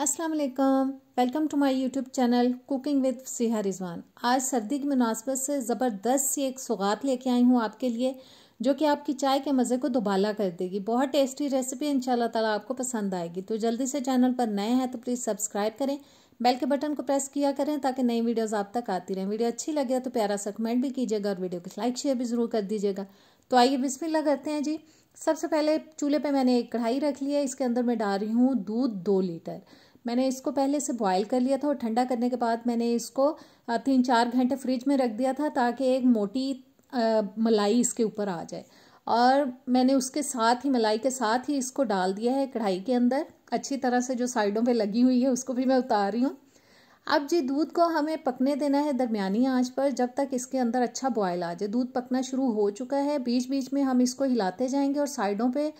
अस्सलाम वालेकुम welcome to my YouTube channel cooking with Siha Rizwan आज सर्दी की मुनासबत से ज़बरदस्त सी एक सौगात लेके आई हूँ आपके लिए जो कि आपकी चाय के मज़े को दुबाला कर देगी बहुत टेस्टी रेसिपी इन ताला आपको पसंद आएगी तो जल्दी से चैनल पर नए हैं तो प्लीज़ सब्सक्राइब करें बेल के बटन को प्रेस किया करें ताकि नई वीडियोज़ आप तक आती रहें वीडियो अच्छी लगे तो प्यारा सा कमेंट भी कीजिएगा और वीडियो को लाइक शेयर भी ज़रूर कर दीजिएगा तो आइए बिस्मिल्लाह करते हैं जी सबसे पहले चूल्हे पे मैंने एक कढ़ाई रख ली है इसके अंदर मैं डाल रही हूँ दूध दो लीटर मैंने इसको पहले से बॉयल कर लिया था और ठंडा करने के बाद मैंने इसको तीन चार घंटे फ्रिज में रख दिया था ताकि एक मोटी मलाई इसके ऊपर आ जाए और मैंने उसके साथ ही मलाई के साथ ही इसको डाल दिया है कढ़ाई के अंदर अच्छी तरह से जो साइडों पे लगी हुई है उसको भी मैं उतार रही हूँ अब जी दूध को हमें पकने देना है दरमियानी आंच पर जब तक इसके अंदर अच्छा बॉयल आ जाए दूध पकना शुरू हो चुका है बीच बीच में हम इसको हिलाते जाएंगे और साइडों पे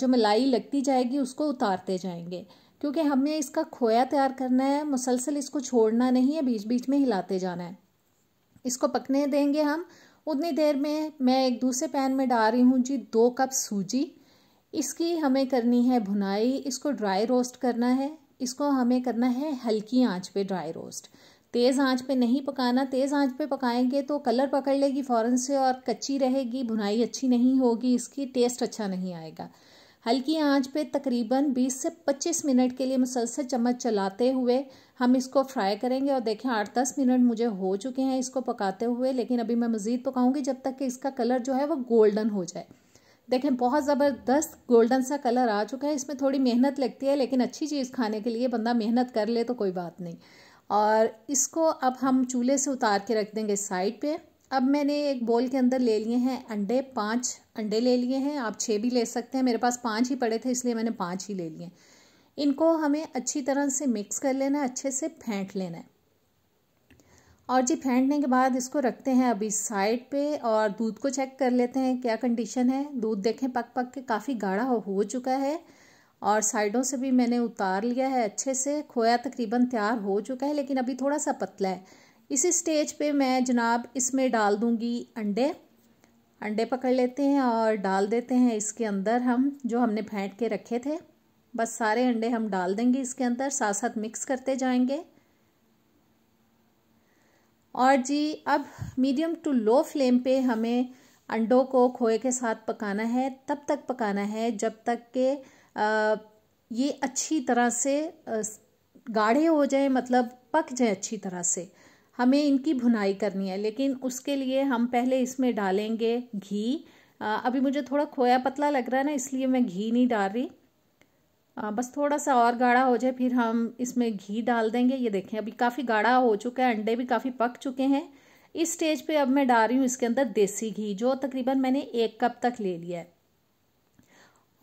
जो मलाई लगती जाएगी उसको उतारते जाएंगे क्योंकि हमने इसका खोया तैयार करना है मुसलसल इसको छोड़ना नहीं है बीच बीच में हिलाते जाना है इसको पकने देंगे हम उतनी देर में मैं एक दूसरे पैन में डाल रही हूँ जी दो कप सूजी इसकी हमें करनी है भुनाई इसको ड्राई रोस्ट करना है इसको हमें करना है हल्की आंच पे ड्राई रोस्ट तेज़ आंच पे नहीं पकाना तेज़ आंच पे पकाएंगे तो कलर पकड़ लेगी फ़ौरन से और कच्ची रहेगी भुनाई अच्छी नहीं होगी इसकी टेस्ट अच्छा नहीं आएगा हल्की आंच पे तकरीबन 20 से 25 मिनट के लिए मुसलसल चम्मच चलाते हुए हम इसको फ्राई करेंगे और देखें आठ दस मिनट मुझे हो चुके हैं इसको पकाते हुए लेकिन अभी मैं मज़ीद पकाऊंगी जब तक कि इसका कलर जो है वो गोल्डन हो जाए देखें बहुत ज़बरदस्त गोल्डन सा कलर आ चुका है इसमें थोड़ी मेहनत लगती है लेकिन अच्छी चीज़ खाने के लिए बंदा मेहनत कर ले तो कोई बात नहीं और इसको अब हम चूल्हे से उतार के रख देंगे साइड पे अब मैंने एक बोल के अंदर ले लिए हैं अंडे पाँच अंडे ले लिए हैं आप छः भी ले सकते हैं मेरे पास पाँच ही पड़े थे इसलिए मैंने पाँच ही ले लिए इनको हमें अच्छी तरह से मिक्स कर लेना है अच्छे से फेंट लेना है और जी फेंटने के बाद इसको रखते हैं अभी साइड पे और दूध को चेक कर लेते हैं क्या कंडीशन है दूध देखें पक पक के काफ़ी गाढ़ा हो, हो चुका है और साइडों से भी मैंने उतार लिया है अच्छे से खोया तकरीबन तैयार हो चुका है लेकिन अभी थोड़ा सा पतला है इसी स्टेज पे मैं जनाब इसमें डाल दूँगी अंडे अंडे पकड़ लेते हैं और डाल देते हैं इसके अंदर हम जो हमने फेंट के रखे थे बस सारे अंडे हम डाल देंगे इसके अंदर साथ साथ मिक्स करते जाएंगे और जी अब मीडियम टू लो फ्लेम पे हमें अंडों को खोए के साथ पकाना है तब तक पकाना है जब तक के ये अच्छी तरह से गाढ़े हो जाए मतलब पक जाए अच्छी तरह से हमें इनकी भुनाई करनी है लेकिन उसके लिए हम पहले इसमें डालेंगे घी अभी मुझे थोड़ा खोया पतला लग रहा है ना इसलिए मैं घी नहीं डाल रही बस थोड़ा सा और गाढ़ा हो जाए फिर हम इसमें घी डाल देंगे ये देखें अभी काफ़ी गाढ़ा हो चुका है अंडे भी काफ़ी पक चुके हैं इस स्टेज पे अब मैं डाल रही हूँ इसके अंदर देसी घी जो तकरीबन मैंने एक कप तक ले लिया है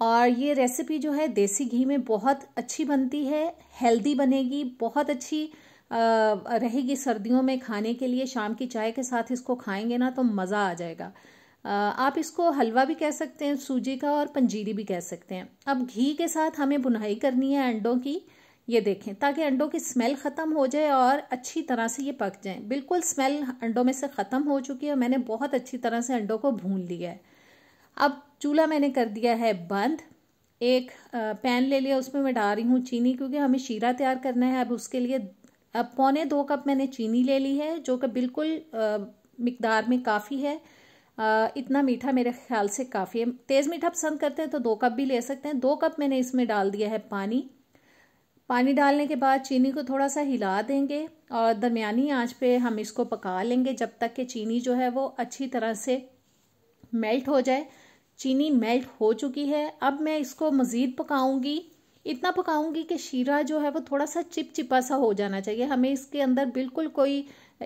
और ये रेसिपी जो है देसी घी में बहुत अच्छी बनती है हेल्दी बनेगी बहुत अच्छी रहेगी सर्दियों में खाने के लिए शाम की चाय के साथ इसको खाएंगे ना तो मज़ा आ जाएगा आप इसको हलवा भी कह सकते हैं सूजी का और पंजीरी भी कह सकते हैं अब घी के साथ हमें बुनाई करनी है अंडों की ये देखें ताकि अंडों की स्मेल ख़त्म हो जाए और अच्छी तरह से ये पक जाए बिल्कुल स्मेल अंडों में से ख़त्म हो चुकी है मैंने बहुत अच्छी तरह से अंडों को भून लिया है अब चूल्हा मैंने कर दिया है बंद एक पैन ले लिया उसमें मैं डाल रही हूँ चीनी क्योंकि हमें शीरा तैयार करना है अब उसके लिए अब पौने दो कप मैंने चीनी ले ली है जो कि बिल्कुल मकदार में काफ़ी है आ, इतना मीठा मेरे ख्याल से काफ़ी है तेज़ मीठा पसंद करते हैं तो दो कप भी ले सकते हैं दो कप मैंने इसमें डाल दिया है पानी पानी डालने के बाद चीनी को थोड़ा सा हिला देंगे और दरमियानी आंच पे हम इसको पका लेंगे जब तक कि चीनी जो है वो अच्छी तरह से मेल्ट हो जाए चीनी मेल्ट हो चुकी है अब मैं इसको मज़ीद पकाऊंगी इतना पकाऊंगी कि शीरा जो है वो थोड़ा सा चिपचिपा सा हो जाना चाहिए हमें इसके अंदर बिल्कुल कोई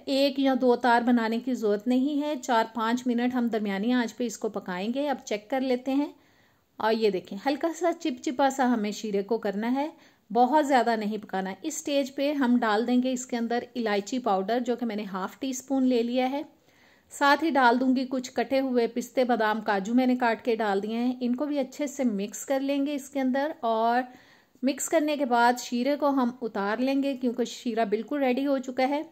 एक या दो तार बनाने की ज़रूरत नहीं है चार पाँच मिनट हम दरमियानी आँच पे इसको पकाएंगे अब चेक कर लेते हैं और ये देखें हल्का सा चिपचिपा सा हमें शीरे को करना है बहुत ज़्यादा नहीं पकाना इस स्टेज पे हम डाल देंगे इसके अंदर इलायची पाउडर जो कि मैंने हाफ़ टी स्पून ले लिया है साथ ही डाल दूंगी कुछ कटे हुए पिस्ते बादाम काजू मैंने काट के डाल दिए हैं इनको भी अच्छे से मिक्स कर लेंगे इसके अंदर और मिक्स करने के बाद शीरे को हम उतार लेंगे क्योंकि शीरा बिल्कुल रेडी हो चुका है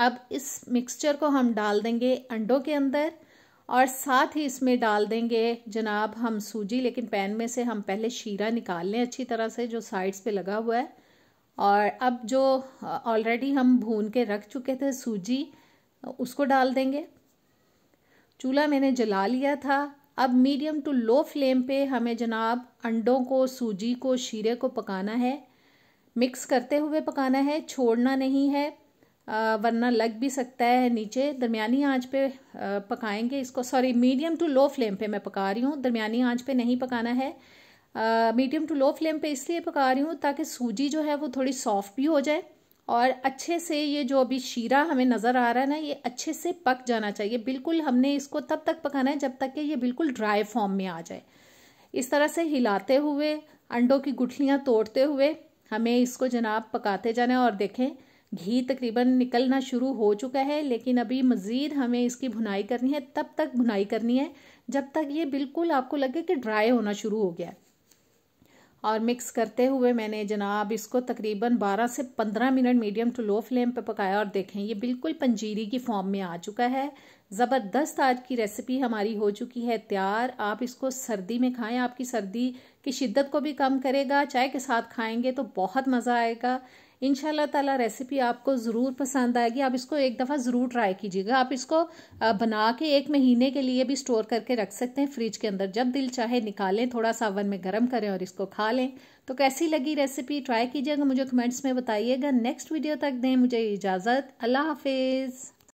अब इस मिक्सचर को हम डाल देंगे अंडों के अंदर और साथ ही इसमें डाल देंगे जनाब हम सूजी लेकिन पैन में से हम पहले शीरा निकाल लें अच्छी तरह से जो साइड्स पे लगा हुआ है और अब जो ऑलरेडी हम भून के रख चुके थे सूजी उसको डाल देंगे चूल्हा मैंने जला लिया था अब मीडियम टू लो फ्लेम पे हमें जनाब अंडों को सूजी को शीरे को पकाना है मिक्स करते हुए पकाना है छोड़ना नहीं है वरना लग भी सकता है नीचे दरमियानी आंच पे पकाएंगे इसको sorry medium to low flame पे मैं पका रही हूँ दरमियानी आंच पे नहीं पकाना है मीडियम टू लो फ्लेम पे इसलिए पका रही हूँ ताकि सूजी जो है वो थोड़ी सॉफ्ट भी हो जाए और अच्छे से ये जो अभी शीरा हमें नज़र आ रहा है ना ये अच्छे से पक जाना चाहिए बिल्कुल हमने इसको तब तक पकाना है जब तक कि ये बिल्कुल ड्राई फॉर्म में आ जाए इस तरह से हिलाते हुए अंडों की गुठलियाँ तोड़ते हुए हमें इसको जनाब पकाते जाना है और देखें घी तकरीबन निकलना शुरू हो चुका है लेकिन अभी मज़ीद हमें इसकी भुनाई करनी है तब तक भुनाई करनी है जब तक ये बिल्कुल आपको लगे कि ड्राई होना शुरू हो गया है और मिक्स करते हुए मैंने जनाब इसको तकरीबन 12 से 15 minute medium to low flame पे पकाया और देखें ये बिल्कुल पंजीरी की फॉर्म में आ चुका है ज़बरदस्त आज की रेसिपी हमारी हो चुकी है तैयार आप इसको सर्दी में खाएं आपकी सर्दी की शिद्दत को भी कम करेगा चाय के साथ खाएंगे तो बहुत मज़ा आएगा इन तला रेसिपी आपको ज़रूर पसंद आएगी आप इसको एक दफ़ा ज़रूर ट्राई कीजिएगा आप इसको बना के एक महीने के लिए भी स्टोर करके रख सकते हैं फ्रिज के अंदर जब दिल चाहे निकालें थोड़ा सा अवन में गर्म करें और इसको खा लें तो कैसी लगी रेसिपी ट्राई कीजिएगा मुझे कमेंट्स में बताइएगा नेक्स्ट वीडियो तक दें मुझे इजाज़त अल्लाह हाफिज़